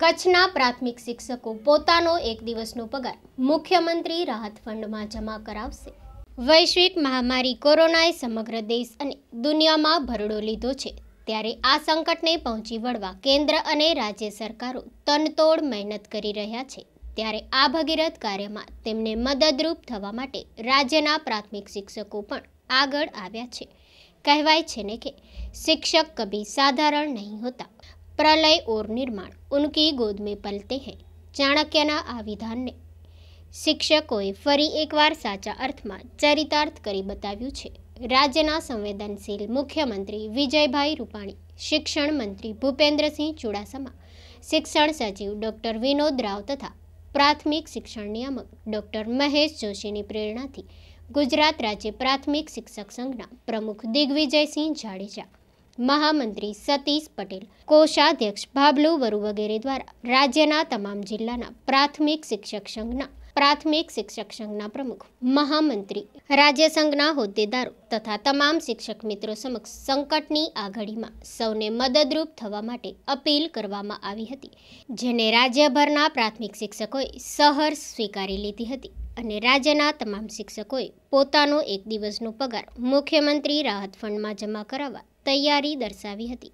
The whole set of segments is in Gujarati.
કચ્છના પ્રાથમિક શિક્ષકો પોતાનો એક દિવસનો પગાર મુખ્યમંત્રી રાહત ફંડમાં જમા કરાવશે વૈશ્વિક મહામારી કોરોનાએ સમગ્ર દેશ અને દુનિયામાં ભરડો લીધો છે ત્યારે આ સંકટને પહોંચી વળવા કેન્દ્ર અને રાજ્ય સરકારો તનતોડ મહેનત કરી રહ્યા છે ત્યારે આ ભગીરથ કાર્યમાં તેમને મદદરૂપ થવા માટે રાજ્યના પ્રાથમિક શિક્ષકો પણ આગળ આવ્યા છે કહેવાય છે ને કે શિક્ષક કભી સાધારણ નહીં હોતા परालय और निर्माण उनकी गोद में पलते हैं चाणक्यना आविधान ने शिक्षक को फेरी एक बार साचा अर्थमा चरितार्थ કરી બતાવ્યું છે રાજ્યના સંવેદનશીલ મુખ્યમંત્રી વિજયભાઈ રૂપાણી શિક્ષણ મંત્રી ભૂપેન્દ્રસિંહ ચોડાસમા શિક્ષણ સચિવ ડોક્ટર વિનોદ राव તથા પ્રાથમિક શિક્ષણ નિયમક ડોક્ટર મહેશ जोशी ની પ્રેરણાથી ગુજરાત રાજ્ય પ્રાથમિક શિક્ષક સંઘના પ્રમુખ દિગ્વિજયસિંહ જાડેજા મહામંત્રી સતીશ પટેલ કોષાધ્યક્ષ ભાબલુ વરુ વગેરે દ્વારા રાજ્યના તમામ જિલ્લાના પ્રાથમિક શિક્ષક સંઘના પ્રાથમિક શિક્ષક સંઘના પ્રમુખ મહામંત્રી રાજ્ય સંઘના હોદ્દેદારો તથા તમામ શિક્ષક મિત્રો સમક્ષ સંકટની આ સૌને મદદરૂપ થવા માટે અપીલ કરવામાં આવી હતી જેને રાજ્યભરના પ્રાથમિક શિક્ષકોએ સહર્ષ સ્વીકારી લીધી હતી અને રાજ્યના તમામ શિક્ષકોએ પોતાનો એક દિવસનો પગાર મુખ્યમંત્રી રાહત ફંડમાં જમા કરાવવા તૈયારી દર્શાવી હતી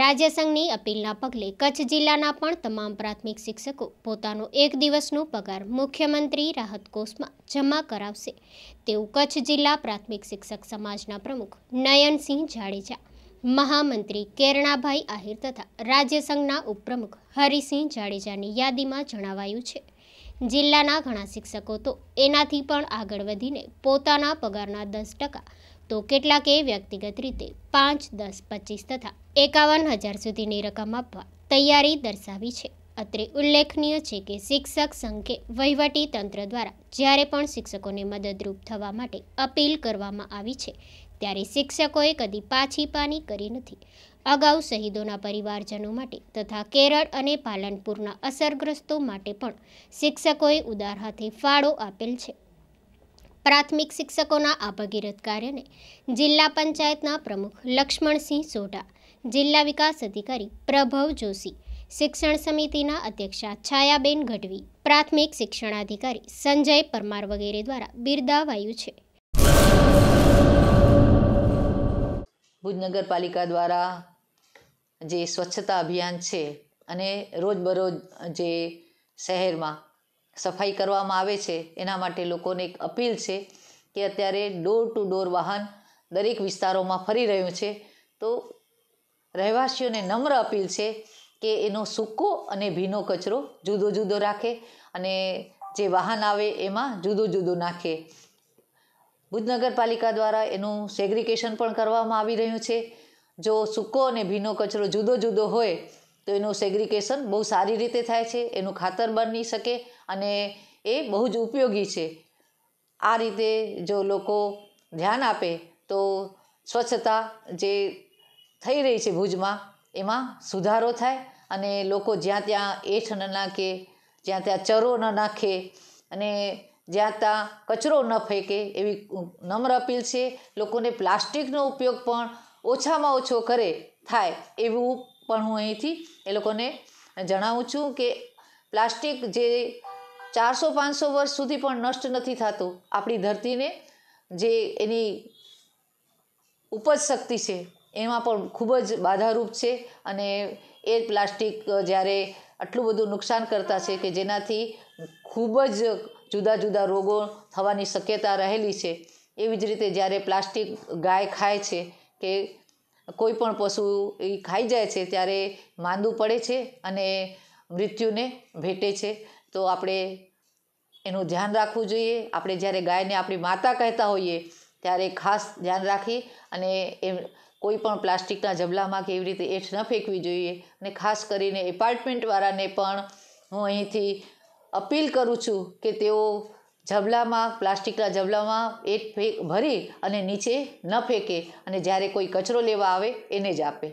રાજ્ય સંઘની અપીલના પગલે કચ્છ જિલ્લાના પણ તમામ પ્રાથમિક શિક્ષકો પોતાનો એક દિવસનો પગાર મુખ્યમંત્રી રાહત કોષમાં જમા કરાવશે તેવું કચ્છ જિલ્લા પ્રાથમિક શિક્ષક સમાજના પ્રમુખ નયનસિંહ જાડેજા મહામંત્રી કેરણાભાઈ આહિર તથા રાજ્ય સંઘના ઉપપ્રમુખ હરિસિંહ જાડેજાની યાદીમાં જણાવાયું છે જિલ્લાના ઘણા શિક્ષકો તો એનાથી પણ આગળ વધીને પોતાના પગારના દસ ટકા તો કેટલાકે વ્યક્તિગત રીતે પાંચ દસ પચીસ તથા એકાવન હજાર સુધીની રકમ આપવા તૈયારી દર્શાવી છે અત્રે ઉલ્લેખનીય છે કે શિક્ષક સંઘે વહીવટી તંત્ર દ્વારા જ્યારે પણ શિક્ષકોને મદદરૂપ થવા માટે અપીલ કરવામાં આવી છે ત્યારે શિક્ષકોએ કદી પાછી પાની કરી નથી અગાઉ શહીદોના પરિવારજનો માટે તથા કેરળ અને પાલનપુરના અસરગ્રસ્તો માટે પણ શિક્ષકોએ ઉદાર હાથે ફાળો આપેલ છે પ્રાથમિક શિક્ષકોના આ ભગીરથ કાર્યને જિલ્લા પંચાયતના પ્રમુખ લક્ષ્મણસિંહ સોઢા જિલ્લા વિકાસ અધિકારી પ્રભવ જોશી શિક્ષણ સમિતિના અધ્યક્ષા છાયાબેન ગઢવી પ્રાથમિક શિક્ષણાધિકારી સંજય પરમાર વગેરે દ્વારા બિરદાવાયું છે ભુજ નગરપાલિકા દ્વારા જે સ્વચ્છતા અભિયાન છે અને રોજબરોજ જે શહેરમાં સફાઈ કરવામાં આવે છે એના માટે લોકોને એક અપીલ છે કે અત્યારે ડોર ટુ ડોર વાહન દરેક વિસ્તારોમાં ફરી રહ્યું છે તો રહેવાસીઓને નમ્ર અપીલ છે કે એનો સૂકો અને ભીનો કચરો જુદો જુદો રાખે અને જે વાહન આવે એમાં જુદો જુદો નાખે ભુજ નગરપાલિકા દ્વારા એનું સેગ્રિકેશન પણ કરવામાં આવી રહ્યું છે જો સૂકો અને ભીનો કચરો જુદો જુદો હોય તો એનું સેગ્રિકેશન બહુ સારી રીતે થાય છે એનું ખાતર બની શકે અને એ બહુ જ ઉપયોગી છે આ રીતે જો લોકો ધ્યાન આપે તો સ્વચ્છતા જે થઈ રહી છે ભુજમાં એમાં સુધારો થાય અને લોકો જ્યાં ત્યાં એઠ ન નાખે જ્યાં ત્યાં ચરો ન નાખે અને જ્યાં ત્યાં કચરો ન ફેંકે એવી નમ્ર અપીલ છે લોકોને પ્લાસ્ટિકનો ઉપયોગ પણ ઓછામાં ઓછો કરે થાય એવું પણ હું અહીંથી એ લોકોને જણાવું છું કે પ્લાસ્ટિક જે ચારસો પાંચસો વર્ષ સુધી પણ નષ્ટ નથી થતું આપણી ધરતીને જે એની ઉપજ શક્તિ છે એમાં પણ ખૂબ જ બાધારૂપ છે અને એ પ્લાસ્ટિક જ્યારે આટલું બધું નુકસાન કરતા છે કે જેનાથી ખૂબ જ જુદા જુદા રોગો થવાની શક્યતા રહેલી છે એવી જ રીતે જ્યારે પ્લાસ્ટિક ગાય ખાય છે કે કોઈ પણ પશુ એ ખાઈ જાય છે ત્યારે માંદું પડે છે અને મૃત્યુને ભેટે છે તો આપણે એનું ધ્યાન રાખવું જોઈએ આપણે જ્યારે ગાયને આપણી માતા કહેતા હોઈએ ત્યારે ખાસ ધ્યાન રાખી અને એ કોઈ પણ પ્લાસ્ટિકના જબલામાં કે એવી રીતે એઠ ન ફેંકવી જોઈએ અને ખાસ કરીને એપાર્ટમેન્ટવાળાને પણ હું અહીંથી અપીલ કરું છું કે તેઓ ઝબલામાં પ્લાસ્ટિકના ઝબલામાં એ ફેંક ભરી અને નીચે ન ફેંકે અને જ્યારે કોઈ કચરો લેવા આવે એને જ આપે